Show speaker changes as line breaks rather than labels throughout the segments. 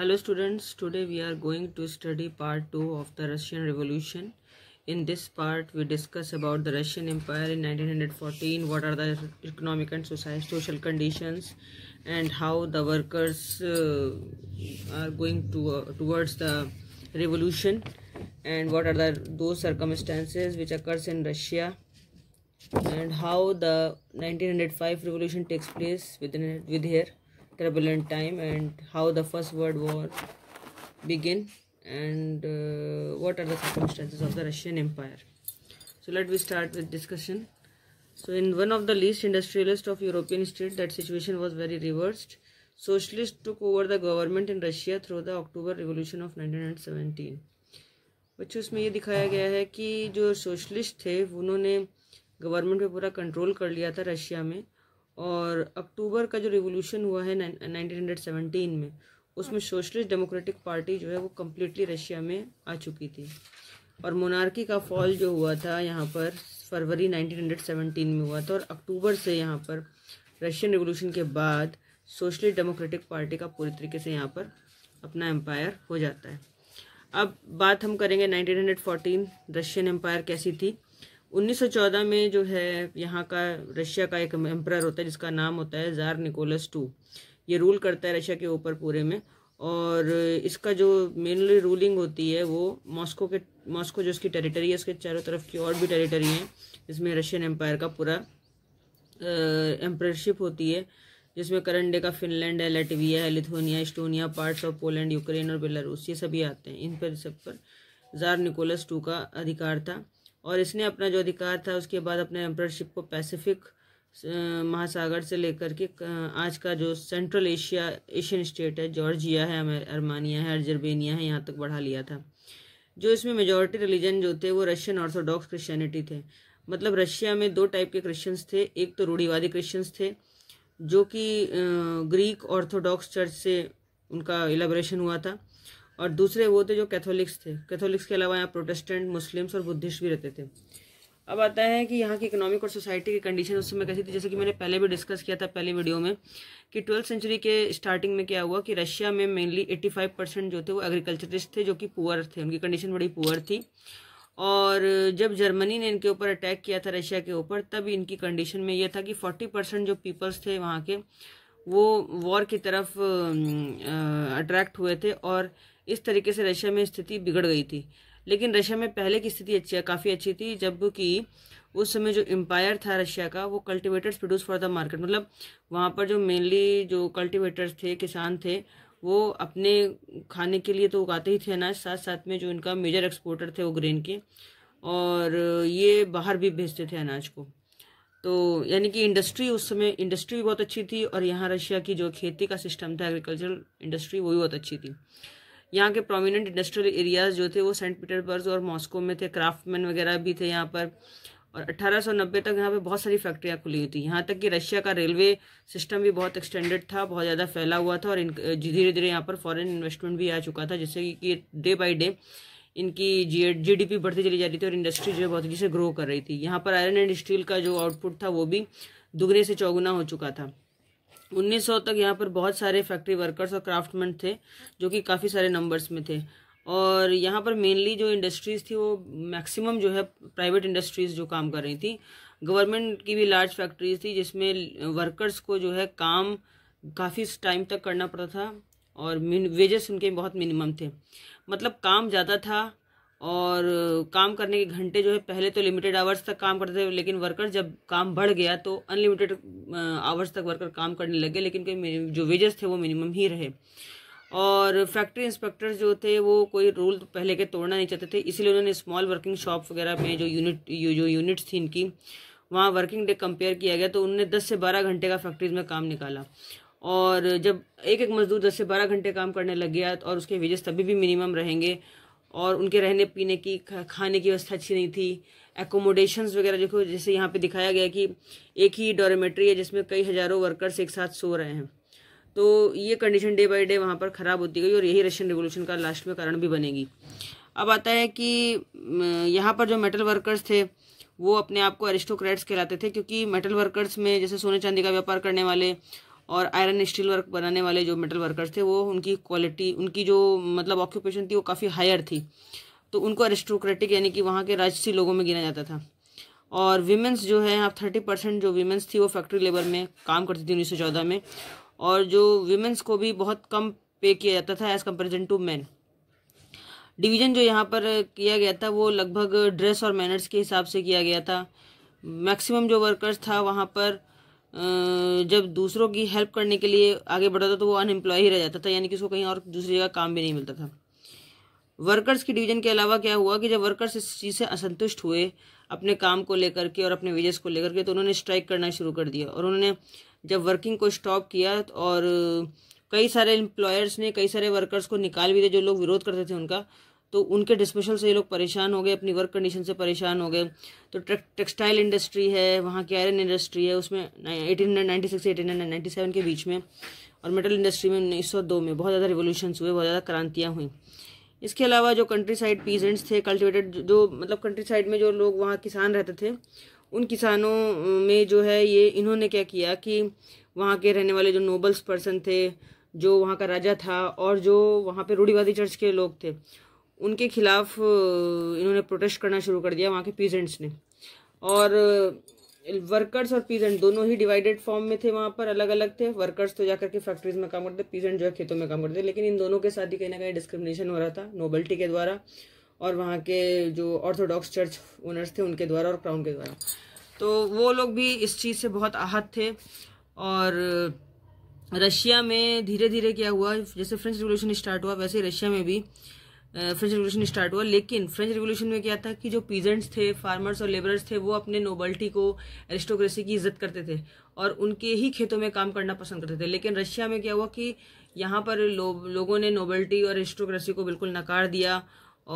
Hello students, today we are going to study part 2 of the Russian Revolution. In this part, we discuss about the Russian Empire in 1914, what are the economic and social conditions and how the workers uh, are going to, uh, towards the revolution and what are the those circumstances which occurs in Russia and how the 1905 revolution takes place within with here turbulent time and how the first world war begin and uh, what are the circumstances of the russian empire so let we start with discussion so in one of the least industrialist of european state that situation was very reversed socialist took over the government in russia through the october revolution of 1917 बच्चों उसमें ये दिखाया गया है कि जो socialist थे उन्होंने गवर्नमेंट पे पूरा कंट्रोल कर लिया था रशिया में और अक्टूबर का जो रिवोल्यूशन हुआ है नाइनटीन में उसमें सोशलिस्ट डेमोक्रेटिक पार्टी जो है वो कम्प्लीटली रशिया में आ चुकी थी और मोनार्की का फॉल जो हुआ था यहाँ पर फरवरी 1917 में हुआ था और अक्टूबर से यहाँ पर रशियन रिवोल्यूशन के बाद सोशलिस्ट डेमोक्रेटिक पार्टी का पूरी तरीके से यहाँ पर अपना एम्पायर हो जाता है अब बात हम करेंगे 1914 रशियन एम्पायर कैसी थी 1914 में जो है यहाँ का रशिया का एक एम्प्रायर होता है जिसका नाम होता है जार निकोलस टू ये रूल करता है रशिया के ऊपर पूरे में और इसका जो मेनली रूलिंग होती है वो मॉस्को के मॉस्को जो इसकी टेरिटरी है इसके चारों तरफ की और भी टेरिटरी हैं इसमें रशियन एम्पायर का पूरा एम्प्रायरशिप होती है जिसमें करंट डे का फिनलैंड है लेटविया है Lithuania Estonia parts of Poland Ukraine और बेलारूस ये सभी आते हैं इन पर सब पर जार निकोलस टू का अधिकार था और इसने अपना जो अधिकार था उसके बाद अपने एम्परशिप को पैसिफिक महासागर से लेकर के आज का जो सेंट्रल एशिया एशियन स्टेट है जॉर्जिया है अरमानिया है अर्जरबेनिया है यहाँ तक बढ़ा लिया था जो इसमें मेजॉरिटी रिलीजन जो थे वो रशियन ऑर्थोडॉक्स क्रिश्चियनिटी थे मतलब रशिया में दो टाइप के क्रिश्चियंस थे एक तो रूढ़ीवादी क्रिश्चियंस थे जो कि ग्रीक ऑर्थोडॉक्स चर्च से उनका एलेब्रेशन हुआ था और दूसरे वो थे जो कैथोलिक्स थे कैथोलिक्स के अलावा यहाँ प्रोटेस्टेंट मुस्लिम्स और बुद्धिस्ट भी रहते थे अब आता है कि यहाँ की इकोनॉमिक और सोसाइटी की कंडीशन उस समय कैसी थी जैसे कि मैंने पहले भी डिस्कस किया था पहले वीडियो में कि ट्वेल्थ सेंचुरी के स्टार्टिंग में क्या हुआ कि रशिया में मेनली 85 परसेंट जो थे वो एग्रीकल्चरिस्ट थे जो कि पुअर थे उनकी कंडीशन बड़ी पुअर थी और जब जर्मनी ने इनके ऊपर अटैक किया था रशिया के ऊपर तब इनकी कंडीशन में यह था कि फोर्टी परसेंट जो पीपल्स थे वहाँ के वो वॉर की तरफ अट्रैक्ट हुए थे और इस तरीके से रशिया में स्थिति बिगड़ गई थी लेकिन रशिया में पहले की स्थिति अच्छी काफ़ी अच्छी थी जबकि उस समय जो एम्पायर था रशिया का वो cultivators produce for the market मतलब वहाँ पर जो मेनली जो कल्टिवेटर्स थे किसान थे वो अपने खाने के लिए तो उगाते ही थे अनाज साथ साथ में जो इनका मेजर एक्सपोर्टर थे वो ग्रेन के और ये बाहर भी भेजते थे अनाज को तो यानी कि इंडस्ट्री उस समय इंडस्ट्री भी बहुत अच्छी थी और यहाँ रशिया की जो खेती का सिस्टम था एग्रीकल्चरल इंडस्ट्री वो भी बहुत अच्छी थी यहाँ के प्रोमिनेंट इंडस्ट्रियल एरियाज जो थे वो सेंट पीटर्सबर्ग और मॉस्को में थे क्राफ्टमैन वगैरह भी थे यहाँ पर और 1890 तक यहाँ पे बहुत सारी फैक्ट्रियाँ खुली हुई थी यहाँ तक कि रशिया का रेलवे सिस्टम भी बहुत एक्सटेंडेड था बहुत ज़्यादा फैला हुआ था और धीरे धीरे यहाँ पर फॉरेन इन्वेस्टमेंट भी आ चुका था जिससे कि डे बाई डे इनकी जी पी बढ़ती चली जा रही थी और इंडस्ट्री जो है बहुत तेज़ी से ग्रो कर रही थी यहाँ पर आयरन एंड स्टील का जो आउटपुट था वो भी दुगने से चौगुना हो चुका था 1900 तक यहाँ पर बहुत सारे फैक्ट्री वर्कर्स और क्राफ्टमैन थे जो कि काफ़ी सारे नंबर्स में थे और यहाँ पर मेनली जो इंडस्ट्रीज़ थी वो मैक्सिमम जो है प्राइवेट इंडस्ट्रीज़ जो काम कर रही थी गवर्नमेंट की भी लार्ज फैक्ट्रीज थी जिसमें वर्कर्स को जो है काम काफ़ी टाइम तक करना पड़ता था और वेजेस उनके बहुत मिनिमम थे मतलब काम ज़्यादा था और काम करने के घंटे जो है पहले तो लिमिटेड आवर्स तक काम करते थे लेकिन वर्कर जब काम बढ़ गया तो अनलिमिटेड आवर्स तक वर्कर काम करने लगे लेकिन जो वेजेस थे वो मिनिमम ही रहे और फैक्ट्री इंस्पेक्टर जो थे वो कोई रूल तो पहले के तोड़ना नहीं चाहते थे इसीलिए उन्होंने स्मॉल वर्किंग शॉप वगैरह में जो यूनिट यू, जो यूनिट्स थी इनकी वहाँ वर्किंग डे कंपेयर किया गया तो उनने दस से बारह घंटे का फैक्ट्रीज में काम निकाला और जब एक एक मजदूर दस से बारह घंटे काम करने लग गया और उसके वेजेस तभी भी मिनिमम रहेंगे और उनके रहने पीने की खाने की व्यवस्था अच्छी नहीं थी एकोमोडेशंस वगैरह देखो जैसे यहाँ पे दिखाया गया कि एक ही डोरेमेट्री है जिसमें कई हज़ारों वर्कर्स एक साथ सो रहे हैं तो ये कंडीशन डे बाई डे वहाँ पर ख़राब होती गई और यही रशियन रिवोल्यूशन का लास्ट में कारण भी बनेगी अब आता है कि यहाँ पर जो मेटल वर्कर्स थे वो अपने आप को एरिस्टोक्रेट्स कहलाते थे क्योंकि मेटल वर्कर्स में जैसे सोने चांदी का व्यापार करने वाले और आयरन स्टील वर्क बनाने वाले जो मेटल वर्कर्स थे वो उनकी क्वालिटी उनकी जो मतलब ऑक्यूपेशन थी वो काफ़ी हायर थी तो उनको एरिस्टोक्रेटिक यानी कि वहाँ के राजसी लोगों में गिना जाता था और वीमेंस जो है आप थर्टी परसेंट जो वीमेंस थी वो फैक्ट्री लेबर में काम करती थी उन्नीस सौ चौदह में और जो वीमेंस को भी बहुत कम पे किया जाता था as comparison to man division जो यहाँ पर किया गया था वो लगभग ड्रेस और मैनर्स के हिसाब से किया गया था मैक्सिमम जो वर्कर्स था वहाँ पर जब दूसरों की हेल्प करने के लिए आगे बढ़ा था तो वो अनएम्प्लॉय ही रह जाता था यानी कि उसको कहीं और दूसरी जगह काम भी नहीं मिलता था वर्कर्स की डिवीजन के अलावा क्या हुआ कि जब वर्कर्स इस चीज़ से असंतुष्ट हुए अपने काम को लेकर के और अपने वेजेस को लेकर के तो उन्होंने स्ट्राइक करना शुरू कर दिया और उन्होंने जब वर्किंग को स्टॉप किया और कई सारे एम्प्लॉयर्स ने कई सारे वर्कर्स को निकाल भी दिया जो लोग विरोध करते थे उनका तो उनके डिस्पेशल से ये लोग परेशान हो गए अपनी वर्क कंडीशन से परेशान हो गए तो टेक्सटाइल इंडस्ट्री है वहाँ की आयरन इंडस्ट्री है उसमें eighteen hundred ninety six eighteen hundred ninety seven के बीच में और मेटल इंडस्ट्री में उन्नीस सौ दो में बहुत ज़्यादा रिवोल्यूशंस हुए बहुत ज़्यादा क्रांतियाँ हुई इसके अलावा जो कंट्री साइड पीजेंट्स थे कल्टिवेटेड जो मतलब कंट्री साइड में जो लोग वहाँ किसान रहते थे उन किसानों में जो है ये इन्होंने क्या किया कि वहाँ के रहने वाले जो नोबल्स पर्सन थे जो वहाँ का राजा था और जो वहाँ पे रूढ़ीवादी चर्च के लोग थे उनके खिलाफ इन्होंने प्रोटेस्ट करना शुरू कर दिया वहाँ के पीजेंट्स ने और वर्कर्स और पीजेंट दोनों ही डिवाइडेड फॉर्म में थे वहाँ पर अलग अलग थे वर्कर्स तो जाकर के फैक्ट्रीज में काम करते पीजेंट जो है खेतों में काम करते लेकिन इन दोनों के साथ ही कहीं ना कहीं डिस्क्रिमिनेशन हो रहा था नोबल्टी के द्वारा और वहाँ के जो ऑर्थोडॉक्स चर्च ओनर्स थे उनके द्वारा और क्राउन के द्वारा तो वो लोग भी इस चीज़ से बहुत आहत थे और रशिया में धीरे धीरे क्या हुआ जैसे फ्रेंच रिवोल्यूशन स्टार्ट हुआ वैसे रशिया में भी फ्रेंच रिवोल्यूशन स्टार्ट हुआ लेकिन फ्रेंच रिवोल्यूशन में क्या था कि जो पीजेंट्स थे फार्मर्स और लेबरर्स थे वो अपने नोबल्टी को एरिस्टोक्रेसी की इज्जत करते थे और उनके ही खेतों में काम करना पसंद करते थे लेकिन रशिया में क्या हुआ कि यहाँ पर लो, लोगों ने नोबल्टी और एरिस्टोक्रेसी को बिल्कुल नकार दिया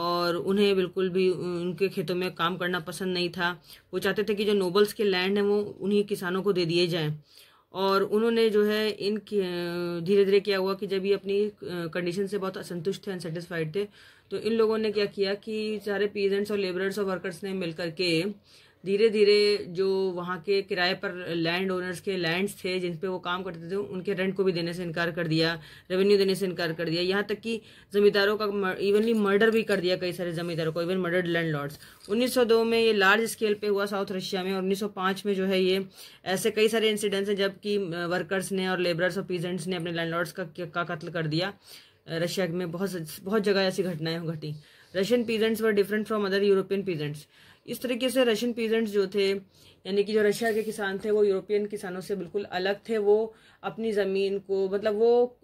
और उन्हें बिल्कुल भी उनके खेतों में काम करना पसंद नहीं था वो चाहते थे कि जो नोबल्स के लैंड हैं वो उन्हीं किसानों को दे दिए जाएँ और उन्होंने जो है इन धीरे धीरे क्या हुआ कि जब ये अपनी कंडीशन से बहुत असंतुष्ट थे अनसेटिस्फाइड थे तो इन लोगों ने क्या किया कि सारे पीजेंट्स और लेबरर्स और वर्कर्स ने मिल करके धीरे धीरे जो वहाँ के किराए पर लैंड ओनर्स के लैंड्स थे जिन पे वो काम करते थे उनके रेंट को भी देने से इनकार कर दिया रेवेन्यू देने से इनकार कर दिया यहाँ तक कि जमींदारों का इवनली मर्डर भी कर दिया कई सारे जमींदारों को इवन मर्डर्ड लैंड लॉर्ड्स उन्नीस में ये लार्ज स्केल पे हुआ साउथ रशिया में और उन्नीस में जो है ये ऐसे कई सारे इंसिडेंट्स हैं जबकि वर्कर्स ने और लेबरर्स और पीजेंट्स ने अपने लैंड का, का कत्ल कर दिया रशिया में बहुत बहुत जगह ऐसी घटनाएं घटी Russian peasants were different from other European peasants इस तरीके से रशियन पीजेंट जो थे यानी कि जो रशिया के किसान थे वो यूरोपियन किसानों से बिल्कुल अलग थे वो अपनी ज़मीन को मतलब वो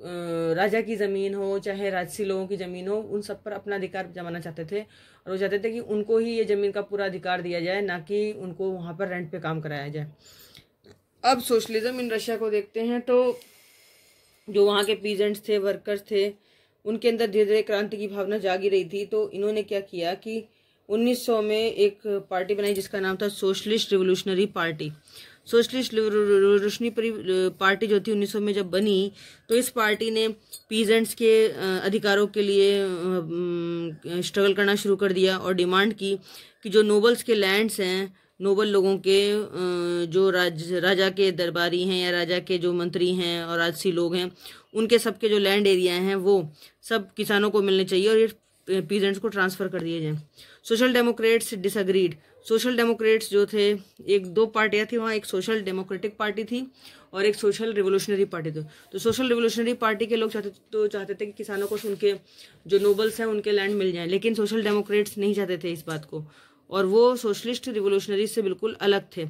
राजा की ज़मीन हो चाहे राजसी लोगों की ज़मीन हो उन सब पर अपना अधिकार जमाना चाहते थे और वो चाहते थे कि उनको ही ये ज़मीन का पूरा अधिकार दिया जाए ना कि उनको वहाँ पर रेंट पे काम कराया जाए अब सोशलिज़्म इन रशिया को देखते हैं तो जो वहाँ के पीजेंट्स थे वर्कर्स थे उनके अंदर धीरे धीरे क्रांति की भावना जागी रही थी तो इन्होंने क्या किया कि 1900 में एक पार्टी बनाई जिसका नाम था socialist revolutionary party socialist revolutionary party जो थी 1900 में जब बनी तो इस पार्टी ने पीजेंट्स के अधिकारों के लिए स्ट्रगल करना शुरू कर दिया और डिमांड की कि जो नोबल्स के लैंड्स हैं नोबल लोगों के जो राज राजा के दरबारी हैं या राजा के जो मंत्री हैं और राजसी लोग हैं उनके सबके जो लैंड एरिया हैं वो सब किसानों को मिलने चाहिए और ये पीजेंट्स को ट्रांसफ़र कर दिए जाएँ social democrats disagreed social democrats जो थे एक दो पार्टियाँ थी वहाँ एक सोशल डेमोक्रेटिक पार्टी थी और एक सोशल रिवोल्यूशनरी पार्टी थी तो सोशल रिवोल्यूशनरी पार्टी के लोग चाहते तो चाहते थे कि किसानों को उनके जो नोबल्स हैं उनके लैंड मिल जाए लेकिन सोशल डेमोक्रेट्स नहीं चाहते थे इस बात को और वो सोशलिस्ट रिवोल्यूशनरी से बिल्कुल अलग थे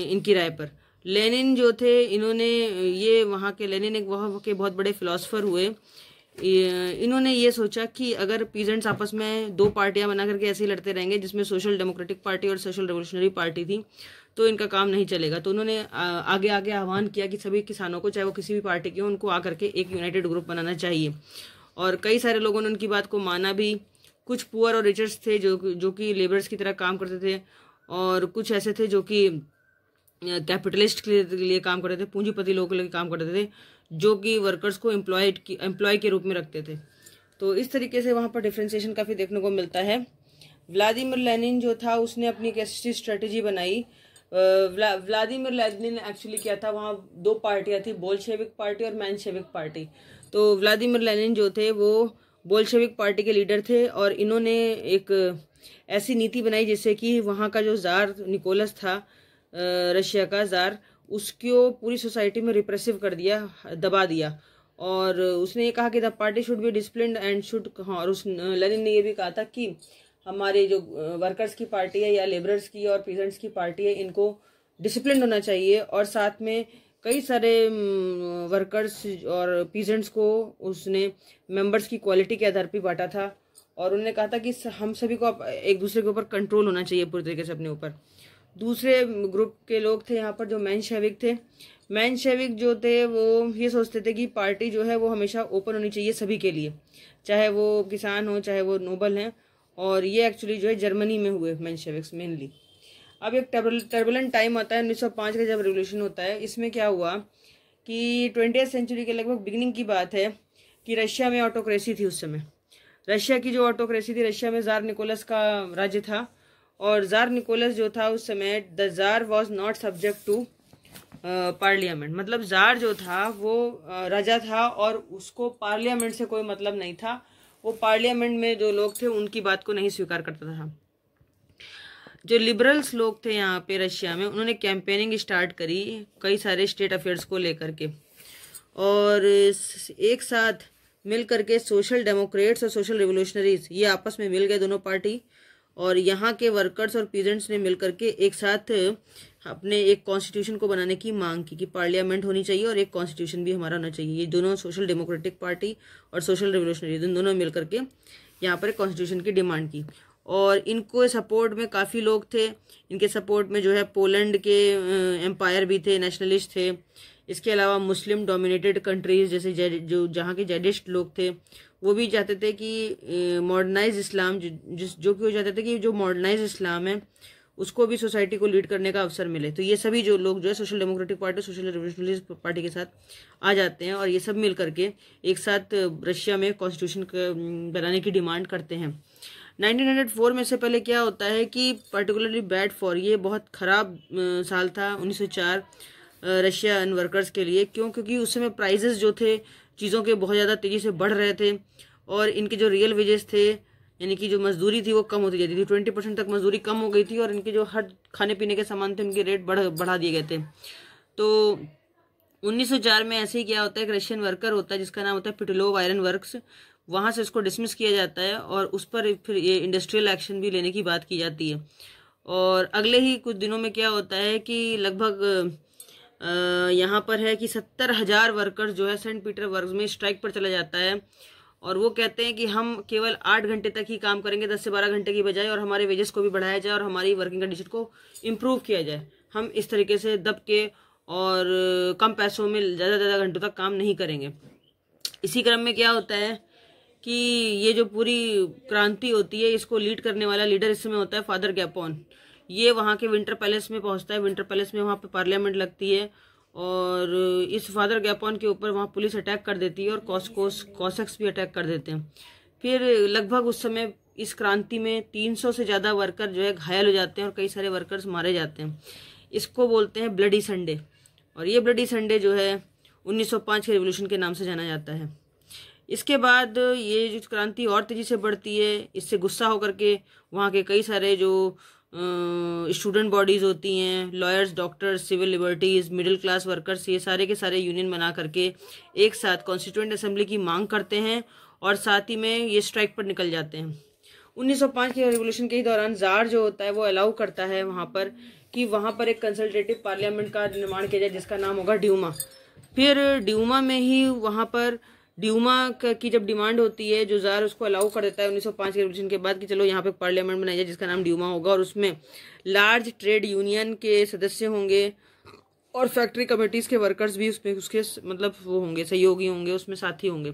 इनकी राय पर लेनिन जो थे इन्होंने ये वहाँ के लेनिन एक वहाँ के बहुत बड़े फिलासफ़र हुए इन्होंने ये सोचा कि अगर पीजेंट्स आपस में दो पार्टियां बना करके ऐसे ही लड़ते रहेंगे जिसमें सोशल डेमोक्रेटिक पार्टी और सोशल रिवोल्यूशनरी पार्टी थी तो इनका काम नहीं चलेगा तो उन्होंने आगे आगे आह्वान किया कि सभी किसानों को चाहे वो किसी भी पार्टी के हो उनको आकर के एक यूनाइटेड ग्रुप बनाना चाहिए और कई सारे लोगों ने उनकी बात को माना भी कुछ पुअर और रिचर्स थे जो जो कि लेबर्स की तरह काम करते थे और कुछ ऐसे थे जो कि कैपिटलिस्ट के लिए काम करते थे पूंजीपति लोगों के लिए काम करते थे जो कि वर्कर्स को एम्प्लॉयड एम्प्लॉय के रूप में रखते थे तो इस तरीके से वहाँ पर डिफ्रेंसीशन काफ़ी देखने को मिलता है व्लादिमिर लेनिन जो था उसने अपनी एक ऐसी स्ट्रेटजी बनाई व्ला, व्लादिमिर लेनिन ने एक्चुअली क्या था वहाँ दो पार्टियाँ थी बोलशेविक पार्टी और मैनशेविक पार्टी तो व्लादिमिर लेनिन जो थे वो बोलशेविक पार्टी के लीडर थे और इन्होंने एक ऐसी नीति बनाई जिससे कि वहाँ का जो जार निकोलस था रशिया का जार उसको पूरी सोसाइटी में रिप्रेसिव कर दिया दबा दिया और उसने ये कहा कि the party should be discipline and should हाँ और उस लेनिन ने ये भी कहा था कि हमारे जो वर्कर्स की पार्टी है या लेबरर्स की और पीजेंट्स की पार्टी है इनको डिसिप्लिन होना चाहिए और साथ में कई सारे वर्कर्स और पीजेंट्स को उसने मेंबर्स की क्वालिटी के आधार पर बांटा था और उन्होंने कहा था कि हम सभी को एक दूसरे के ऊपर कंट्रोल होना चाहिए पूरी तरीके से अपने ऊपर दूसरे ग्रुप के लोग थे यहाँ पर जो मैन शैविक थे मैन शैविक जो थे वो ये सोचते थे कि पार्टी जो है वो हमेशा ओपन होनी चाहिए सभी के लिए चाहे वो किसान हो चाहे वो नोबल हैं और ये एक्चुअली जो है जर्मनी में हुए मैन शेविक्स मेनली अब एक टर्बुलेंट टाइम आता है 1905 का जब रेवोल्यूशन होता है इसमें क्या हुआ कि ट्वेंटी सेंचुरी के लगभग बिगनिंग की बात है कि रशिया में ऑटोक्रेसी थी उस समय रशिया की जो ऑटोक्रेसी थी रशिया में जार निकोलस का राज्य था और जार निकोलस जो था उस समय the tsar was not subject to parliament मतलब जार जो था वो राजा था और उसको पार्लियामेंट से कोई मतलब नहीं था वो पार्लियामेंट में जो लोग थे उनकी बात को नहीं स्वीकार करता था जो लिबरल्स लोग थे यहाँ पे रशिया में उन्होंने कैंपेनिंग स्टार्ट करी कई सारे स्टेट अफेयर्स को लेकर के और एक साथ मिल करके सोशल डेमोक्रेट्स और सोशल रिवोल्यूशनरीज ये आपस में मिल गए दोनों पार्टी और यहाँ के वर्कर्स और पीजेंट्स ने मिलकर के एक साथ अपने एक कॉन्स्टिट्यूशन को बनाने की मांग की कि पार्लियामेंट होनी चाहिए और एक कॉन्स्टिट्यूशन भी हमारा होना चाहिए ये दोनों सोशल डेमोक्रेटिक पार्टी और सोशल रिवोल्यूशनरी दोनों मिलकर के यहाँ पर कॉन्स्टिट्यूशन की डिमांड की और इनको सपोर्ट में काफ़ी लोग थे इनके सपोर्ट में जो है पोलैंड के एम्पायर भी थे नेशनलिस्ट थे इसके अलावा मुस्लिम डोमिनेटेड कंट्रीज़ जैसे जो जहाँ के जेडिस्ट लोग थे वो भी चाहते थे कि मॉडर्नाइज इस्लाम जिस जो कि वो चाहते थे कि जो मॉडर्नाइज इस्लाम है उसको भी सोसाइटी को लीड करने का अवसर मिले तो ये सभी जो लोग जो है social democratic party social revolutionary party के साथ आ जाते हैं और ये सब मिल करके एक साथ रशिया में कॉन्स्टिट्यूशन बनाने की डिमांड करते हैं 1904 में से पहले क्या होता है कि पर्टिकुलरली बैड फॉर ये बहुत ख़राब साल था 1904 रशियन वर्कर्स के लिए क्यों क्योंकि उस समय प्राइजेस जो थे चीज़ों के बहुत ज़्यादा तेज़ी से बढ़ रहे थे और इनके जो रियल वेजेस थे यानी कि जो मजदूरी थी वो कम होती जाती थी ट्वेंटी परसेंट तक मजदूरी कम हो गई थी और इनके जो हर खाने पीने के सामान थे उनके रेट बढ़ बढ़ा दिए गए थे तो 1904 में ऐसे ही क्या होता है एक रशियन वर्कर होता है जिसका नाम होता है पिटलोव आयरन वर्क्स वहाँ से इसको डिसमिस किया जाता है और उस पर फिर ये इंडस्ट्रियल एक्शन भी लेने की बात की जाती है और अगले ही कुछ दिनों में क्या होता है कि लगभग यहाँ पर है कि सत्तर हजार वर्कर्स जो है सेंट पीटर वर्क में स्ट्राइक पर चला जाता है और वो कहते हैं कि हम केवल आठ घंटे तक ही काम करेंगे दस से बारह घंटे की बजाय और हमारे वेजेस को भी बढ़ाया जाए और हमारी वर्किंग कंडीशन को इम्प्रूव किया जाए हम इस तरीके से दब के और कम पैसों में ज़्यादा ज़्यादा घंटों तक काम नहीं करेंगे इसी क्रम में क्या होता है कि ये जो पूरी क्रांति होती है इसको लीड करने वाला लीडर इस समय होता है फादर गैपोन ये वहाँ के विंटर पैलेस में पहुँचता है विंटर पैलेस में वहाँ पर पार्लियामेंट लगती है और इस फादर गैपॉन के ऊपर वहाँ पुलिस अटैक कर देती है और कॉस्कोस कॉसक्स भी अटैक कर देते हैं फिर लगभग उस समय इस क्रांति में 300 से ज़्यादा वर्कर जो है घायल हो जाते हैं और कई सारे वर्कर्स मारे जाते हैं इसको बोलते हैं ब्लडी संडे और ये ब्लडी संडे जो है 1905 के रिवोल्यूशन के नाम से जाना जाता है इसके बाद ये जो क्रांति और तेज़ी से बढ़ती है इससे गुस्सा होकर के वहाँ के कई सारे जो स्टूडेंट बॉडीज़ होती हैं lawyers doctors civil liberties middle class workers ये सारे के सारे यूनियन बना करके एक साथ कॉन्स्टिट्यूंट असेंबली की मांग करते हैं और साथ ही में ये स्ट्राइक पर निकल जाते हैं 1905 के रेवोल्यूशन के ही दौरान जार जो होता है वो अलाउ करता है वहाँ पर कि वहाँ पर एक कंसल्टेटिव पार्लियामेंट का निर्माण किया जाए जिसका नाम होगा ड्यूमा फिर ड्यूमा में ही वहाँ पर ड्यूमा की जब डिमांड होती है जो जार उसको अलाउ कर देता है 1905 के रेवोल्यूशन के बाद कि चलो यहाँ पे पार्लियामेंट बनाई जाए जिसका नाम ड्यूमा होगा और उसमें लार्ज ट्रेड यूनियन के सदस्य होंगे और फैक्ट्री कमेटीज़ के वर्कर्स भी उसमें उसके मतलब वो होंगे सहयोगी होंगे उसमें साथी होंगे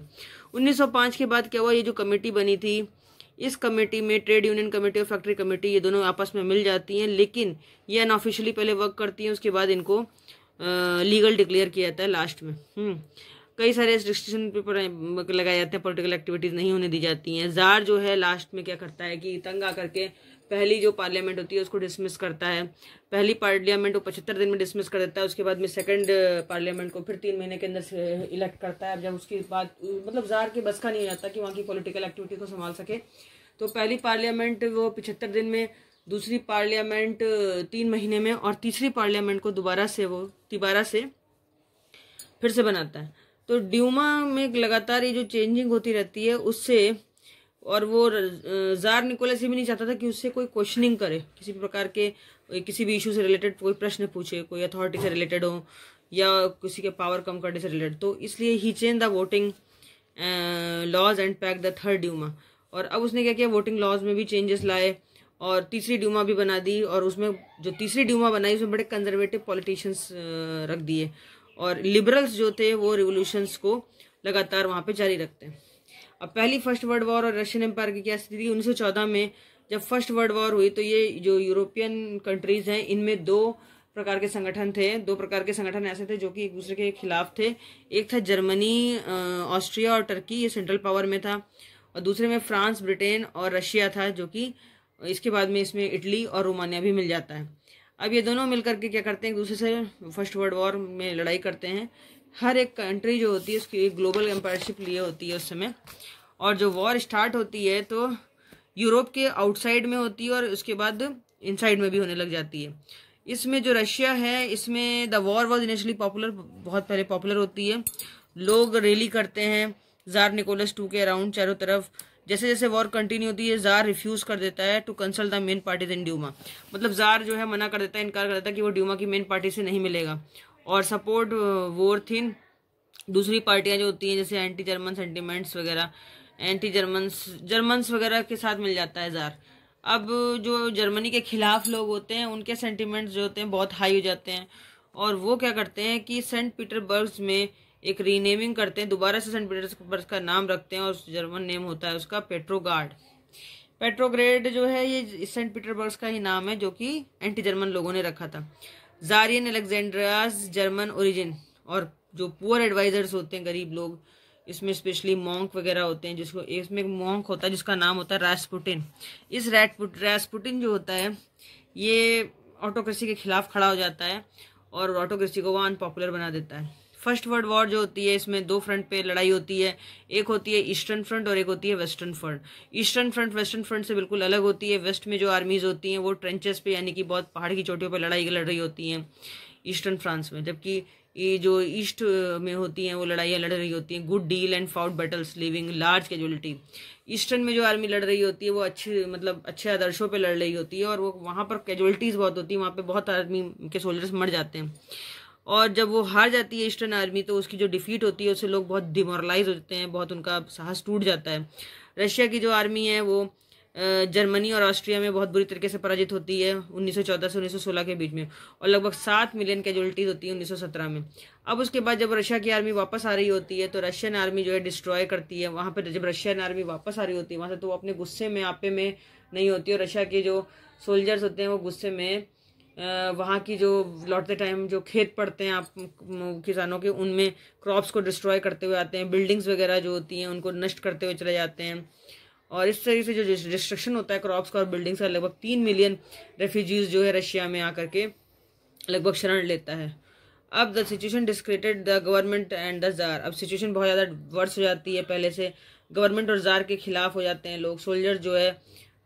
1905 के बाद क्या हुआ ये जो कमेटी बनी थी इस कमेटी में ट्रेड यूनियन कमेटी और फैक्ट्री कमेटी ये दोनों आपस में मिल जाती हैं लेकिन ये अनऑफिशियली पहले वर्क करती हैं उसके बाद इनको लीगल डिक्लेयर किया जाता है लास्ट में हम्म। कई सारे रिस्ट्रिक्शन पेपर लगाए जाते हैं पॉलिटिकल एक्टिविटीज़ नहीं होने दी जाती हैं जार जो है लास्ट में क्या करता है कि तंग आकर के पहली जो पार्लियामेंट होती है उसको डिसमिस करता है पहली पार्लियामेंट वो पचहत्तर दिन में डिसमिस कर देता है उसके बाद में सेकंड पार्लियामेंट को फिर तीन महीने के अंदर से इलेक्ट करता है जब उसके बाद मतलब जार के बस का नहीं जाता कि वहाँ की पॉलिटिकल एक्टिविटी को संभाल सके तो पहली पार्लियामेंट वो पिछहत्तर दिन में दूसरी पार्लियामेंट तीन महीने में और तीसरी पार्लियामेंट को दोबारा से वो तिबारा से फिर से बनाता है तो ड्यूमा में लगातार ये जो चेंजिंग होती रहती है उससे और वो जार निकोलस ये भी नहीं चाहता था कि उससे कोई क्वेश्चनिंग करे किसी भी प्रकार के किसी भी इशू से रिलेटेड कोई प्रश्न पूछे कोई अथॉरिटी से रिलेटेड हो या किसी के पावर कम करने से रिलेटेड तो इसलिए ही change the voting laws and pack the third Duma और अब उसने क्या किया वोटिंग लॉज में भी चेंजेस लाए और तीसरी ड्यूमा भी बना दी और उसमें जो तीसरी ड्यूमा बनाई उसमें बड़े कंजर्वेटिव पॉलिटिशियंस रख दिए और लिबरल्स जो थे वो रिवोल्यूशंस को लगातार वहाँ पे जारी रखते हैं अब पहली फर्स्ट वर्ल्ड वॉर और रशियन एम्पायर की क्या स्थिति थी उन्नीस में जब फर्स्ट वर्ल्ड वॉर हुई तो ये जो यूरोपियन कंट्रीज हैं इनमें दो प्रकार के संगठन थे दो प्रकार के संगठन ऐसे थे जो कि एक दूसरे के खिलाफ थे एक था जर्मनी ऑस्ट्रिया और टर्की ये सेंट्रल पावर में था और दूसरे में फ्रांस ब्रिटेन और रशिया था जो कि इसके बाद में इसमें इटली और रोमानिया भी मिल जाता है अब ये दोनों मिलकर के क्या करते हैं एक दूसरे से फर्स्ट वर्ल्ड वॉर में लड़ाई करते हैं हर एक कंट्री जो होती है उसकी एक ग्लोबल एम्पायरशिप लिए होती है उस समय और जो वॉर स्टार्ट होती है तो यूरोप के आउटसाइड में होती है और उसके बाद इनसाइड में भी होने लग जाती है इसमें जो रशिया है इसमें the war was initially popular बहुत पहले पॉपुलर होती है लोग रैली करते हैं जार निकोलस टू के अराउंड चारों तरफ जैसे जैसे वॉर कंटिन्यू होती है जार रिफ्यूज़ कर देता है to consult the main party in Duma मतलब जार जो है मना कर देता है इनकार कर देता है कि वो ड्यूमा की मेन पार्टी से नहीं मिलेगा और सपोर्ट वोर थिन दूसरी पार्टियाँ जो होती हैं जैसे एंटी जर्मन सेंटिमेंट्स वगैरह एंटी जर्मन्स जर्मन्स वगैरह के साथ मिल जाता है जार अब जो जर्मनी के खिलाफ लोग होते हैं उनके सेंटिमेंट्स जो होते हैं बहुत हाई हो जाते हैं और वो क्या करते हैं कि सेंट पीटरबर्ग में एक रीनेमिंग करते हैं दोबारा से सेंट पीटर्सबर्ग का नाम रखते हैं और जर्मन नेम होता है उसका पेट्रोगार्ड पेट्रोग्रेड जो है ये सेंट पीटर्सबर्ग का ही नाम है जो कि एंटी जर्मन लोगों ने रखा था जारियन अलेक्जेंड्रियाज जर्मन ओरिजिन और जो पुअर एडवाइजर्स होते हैं गरीब लोग इसमें स्पेशली मॉन्क वगैरह होते हैं जिसको इसमें मॉन्क होता है जिसका नाम होता है रासपुटिन इस रैटपुट रासपुटिन जो होता है ये ऑटोक्रेसी के खिलाफ खड़ा हो जाता है और ऑटोक्रेसी को वह अनपॉपुलर बना देता है फर्स्ट वर्ल्ड वॉर जो होती है इसमें दो फ्रंट पे लड़ाई होती है एक होती है ईस्टर्न फ्रंट और एक होती है western front eastern front western front से बिल्कुल अलग होती है वेस्ट में जो आर्मीज होती हैं वो ट्रेंचेस पे यानी कि बहुत पहाड़ की चोटियों पर लड़ाई लड़ रही होती हैं ईस्टर्न फ्रांस में जबकि ये जो ईस्ट में होती हैं वो लड़ाइयाँ लड़ रही होती हैं good deal and fought battles leaving large casualty eastern में जो आर्मी लड़ रही होती है वो अच्छे मतलब अच्छे आदर्शों पे लड़ रही होती है और वो वहाँ पर कैजुअलिटीज़ बहुत होती है वहाँ पे बहुत आर्मी के सोल्जर्स मर जाते हैं और जब वो हार जाती है ईस्टर्न आर्मी तो उसकी जो डिफीट होती है उससे लोग बहुत डिमोरलाइज हो जाते हैं बहुत उनका साहस टूट जाता है रशिया की जो आर्मी है वो जर्मनी और ऑस्ट्रिया में बहुत बुरी तरीके से पराजित होती है 1914 से 1916 के बीच में और लगभग सात मिलियन कैजुअलिटीज होती है 1917 में अब उसके बाद जब रशिया की आर्मी वापस आ रही होती है तो रशियन आर्मी जो है डिस्ट्रॉय करती है वहाँ पर जब रशियन आर्मी वापस आ रही होती है वहाँ से तो वो अपने गुस्से में आपे में नहीं होती और रशिया के जो सोल्जर्स होते हैं वो गुस्से में वहाँ की जो लौटते टाइम जो खेत पड़ते हैं आप किसानों के उनमें क्रॉप्स को डिस्ट्रॉय करते हुए आते हैं बिल्डिंग्स वगैरह जो होती हैं उनको नष्ट करते हुए चले जाते हैं और इस तरीके से जो डिस्ट्रक्शन होता है क्रॉप्स का और बिल्डिंग्स का लगभग तीन मिलियन रेफ्यूजीज़ जो है रशिया में आकर के लगभग शरण लेता है अब the situation discredited the government and the tsar अब सिचुएशन बहुत ज़्यादा वर्स हो जाती है पहले से गवर्नमेंट और जार के खिलाफ हो जाते हैं लोग सोल्जर जो है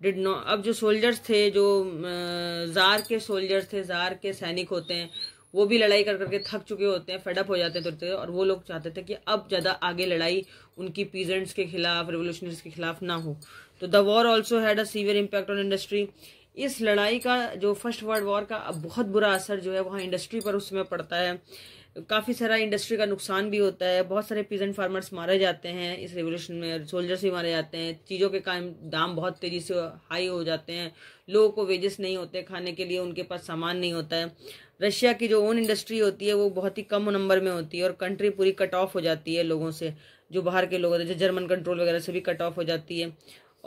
डिड नॉट अब जो सोल्जर्स थे जो जार के सोल्जर्स थे जार के सैनिक होते हैं वो भी लड़ाई कर करके थक चुके होते हैं फेडअप हो जाते थे और वो लोग चाहते थे कि अब ज़्यादा आगे लड़ाई उनकी पीजेंट्स के खिलाफ रेवोल्यूशनरीज के खिलाफ ना हो तो the war also had a severe impact on industry इस लड़ाई का जो फर्स्ट वर्ल्ड वॉर का बहुत बुरा असर जो है वहाँ इंडस्ट्री पर उस समय पड़ता है काफ़ी सारा इंडस्ट्री का नुकसान भी होता है बहुत सारे पीजेंट फार्मर्स मारे जाते हैं इस रेवोल्यूशन में सोल्जर्स भी मारे जाते हैं चीज़ों के काम दाम बहुत तेज़ी से हाई हो जाते हैं लोगों को वेजेस नहीं होते खाने के लिए उनके पास सामान नहीं होता है रशिया की जो ओन इंडस्ट्री होती है वो बहुत ही कम नंबर में होती है और कंट्री पूरी कट ऑफ हो जाती है लोगों से जो बाहर के लोग होते हैं जर्मन कंट्रोल वगैरह से भी कट ऑफ हो जाती है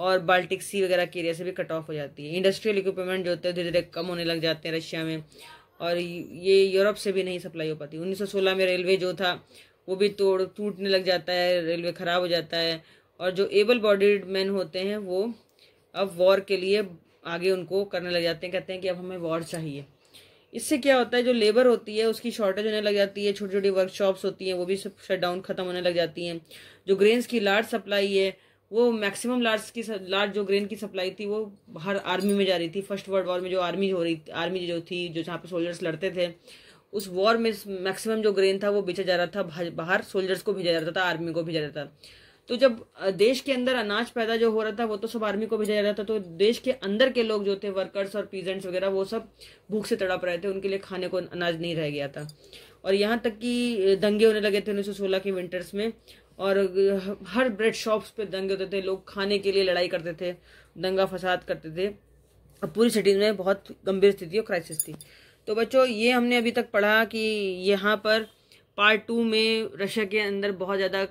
और बाल्टिक सी वगैरह के एरिया से भी कट ऑफ हो जाती है इंडस्ट्रियल इक्विपमेंट जो होते हैं धीरे धीरे कम होने लग जाते हैं रशिया में और ये यूरोप से भी नहीं सप्लाई हो पाती 1916 में रेलवे जो था वो भी तोड़ टूटने लग जाता है रेलवे ख़राब हो जाता है और जो एबल बॉडीड मैन होते हैं वो अब वॉर के लिए आगे उनको करने लग जाते हैं कहते हैं कि अब हमें वॉर चाहिए इससे क्या होता है जो लेबर होती है उसकी शॉर्टेज होने लग जाती है छोटी छोटी वर्कशॉप्स होती हैं वो भी सब शट डाउन ख़त्म होने लग जाती हैं जो ग्रेन्स की लार्ज सप्लाई है वो मैक्सिमम लार्ज की लार्ज जो ग्रेन की सप्लाई थी वो हर आर्मी में जा रही थी फर्स्ट वर्ल्ड वॉर में जो आर्मी हो रही आर्मी जो थी जो जहाँ पे सोल्जर्स लड़ते थे उस वॉर में मैक्सिमम जो ग्रेन था वो बेचा जा रहा था बाहर सोल्जर्स को भेजा जा रहा था आर्मी को भेजा जा रहा था तो जब देश के अंदर अनाज पैदा जो हो रहा था वो तो सब आर्मी को भेजा जा रहा था तो देश के अंदर के लोग जो थे वर्कर्स और पीजेंट्स वगैरह वो सब भूख से तड़प रहे थे उनके लिए खाने को अनाज नहीं रह गया था और यहाँ तक कि दंगे होने लगे थे उन्नीस के विंटर्स में और हर ब्रेड शॉप्स पे दंगे होते थे लोग खाने के लिए लड़ाई करते थे दंगा फसाद करते थे और पूरी सिटी में बहुत गंभीर स्थिति और क्राइसिस थी तो बच्चों ये हमने अभी तक पढ़ा कि यहाँ पर पार्ट टू में रशिया के अंदर बहुत ज़्यादा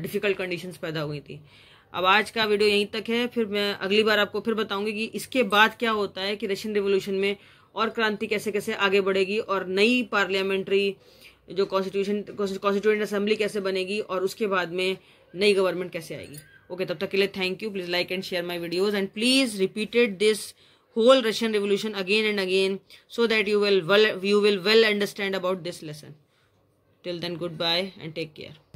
डिफ़िकल्ट कंडीशंस पैदा हुई थी अब आज का वीडियो यहीं तक है फिर मैं अगली बार आपको फिर बताऊंगी कि इसके बाद क्या होता है कि रशियन रिवोल्यूशन में और क्रांति कैसे कैसे आगे बढ़ेगी और नई पार्लियामेंट्री जो कॉन्स्टिट्यूशन कॉन्स्टिट्यूंट असेंबली कैसे बनेगी और उसके बाद में नई गवर्नमेंट कैसे आएगी ओके तब तक के लिए thank you please like and share my videos and please repeated this whole Russian Revolution again and again so that you will well you will well understand about this lesson. Till then goodbye and take care.